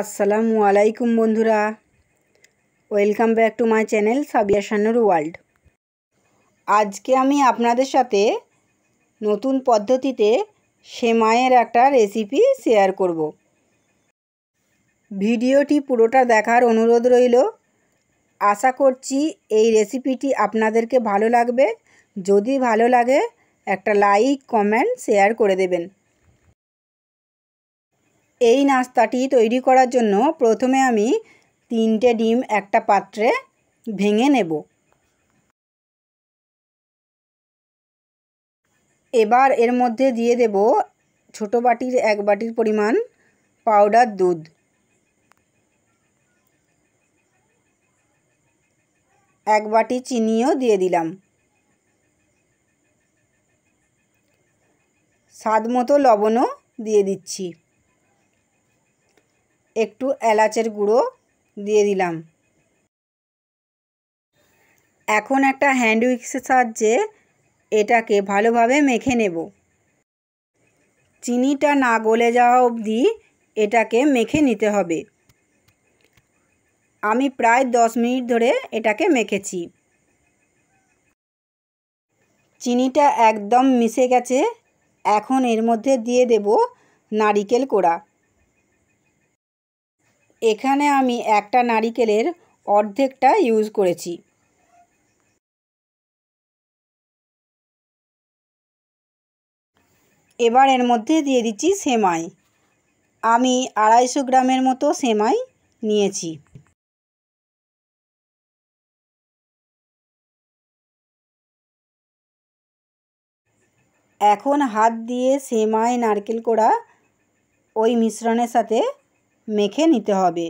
আসসালামু আলাইকুম বন্ধুরা welcome back to my channel Sabia সানুর ওয়ার্ল্ড আজকে আমি আপনাদের সাথে নতুন পদ্ধতিতে মায়ের একটা রেসিপি শেয়ার করব ভিডিওটি পুরোটা দেখার অনুরোধ রইল আশা করছি এই রেসিপিটি আপনাদেরকে ভালো লাগবে যদি ভালো লাগে একটা লাইক কমেন্ট শেয়ার করে দেবেন এই নাস্তাটি তৈরি করার জন্য প্রথমে আমি তিনটে ডিম একটা পাত্রে ভেঙে নেব এবার এর মধ্যে দিয়ে দেব ছোট বাটির এক বাটির পরিমাণ পাউডার দুধ এক বাটি চিনিও দিয়ে দিলাম স্বাদ মতো লবণও দিয়ে দিচ্ছি একটু এলাচের গুঁড়ো দিয়ে দিলাম এখন একটা হ্যান্ড উইক্সের সাহায্যে এটাকে ভালোভাবে মেখে নেব চিনিটা না গলে যাওয়া অবধি এটাকে মেখে নিতে হবে আমি প্রায় দশ মিনিট ধরে এটাকে মেখেছি চিনিটা একদম মিশে গেছে এখন এর মধ্যে দিয়ে দেব নারিকেল কোড়া এখানে আমি একটা নারিকেলের অর্ধেকটা ইউজ করেছি এবার এর মধ্যে দিয়ে দিচ্ছি সেমাই আমি আড়াইশো গ্রামের মতো সেমাই নিয়েছি এখন হাত দিয়ে সেমাই নারকেল কোড়া ওই মিশ্রণের সাথে মেখে নিতে হবে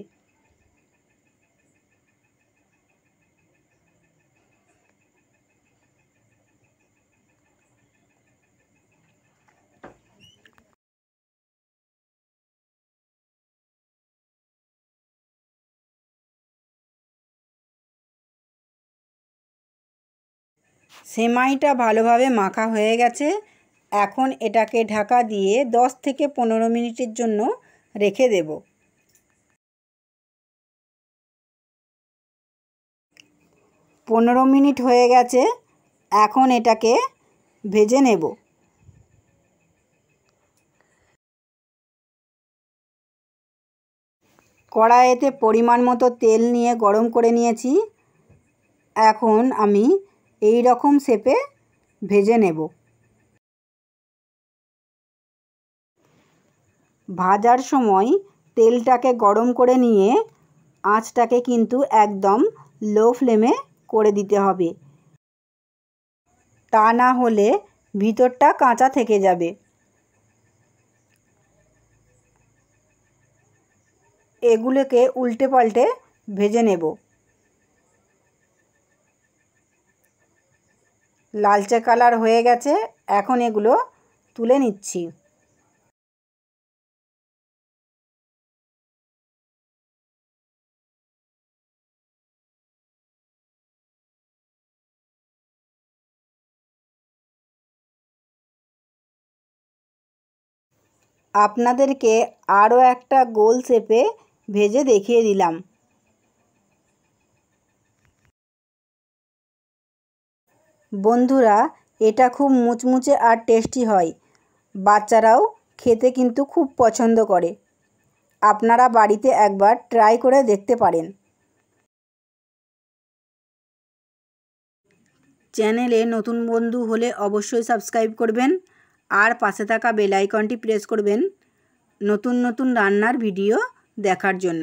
সেমাইটা ভালোভাবে মাখা হয়ে গেছে এখন এটাকে ঢাকা দিয়ে দশ থেকে পনেরো মিনিটের জন্য রেখে দেবো পনেরো মিনিট হয়ে গেছে এখন এটাকে ভেজে নেব কড়াইতে পরিমাণ মতো তেল নিয়ে গরম করে নিয়েছি এখন আমি এই রকম শেপে ভেজে নেব ভাজার সময় তেলটাকে গরম করে নিয়ে আঁচটাকে কিন্তু একদম লো ফ্লেমে করে দিতে হবে তা না হলে ভিতরটা কাঁচা থেকে যাবে এগুলোকে উল্টে পাল্টে ভেজে নেব লালচে কালার হয়ে গেছে এখন এগুলো তুলে নিচ্ছি আপনাদেরকে আরও একটা গোল শেপে ভেজে দেখিয়ে দিলাম বন্ধুরা এটা খুব মুচমুচে আর টেস্টি হয় বাচ্চারাও খেতে কিন্তু খুব পছন্দ করে আপনারা বাড়িতে একবার ট্রাই করে দেখতে পারেন চ্যানেলে নতুন বন্ধু হলে অবশ্যই সাবস্ক্রাইব করবেন আর পাশে থাকা বেল আইকনটি প্রেস করবেন নতুন নতুন রান্নার ভিডিও দেখার জন্য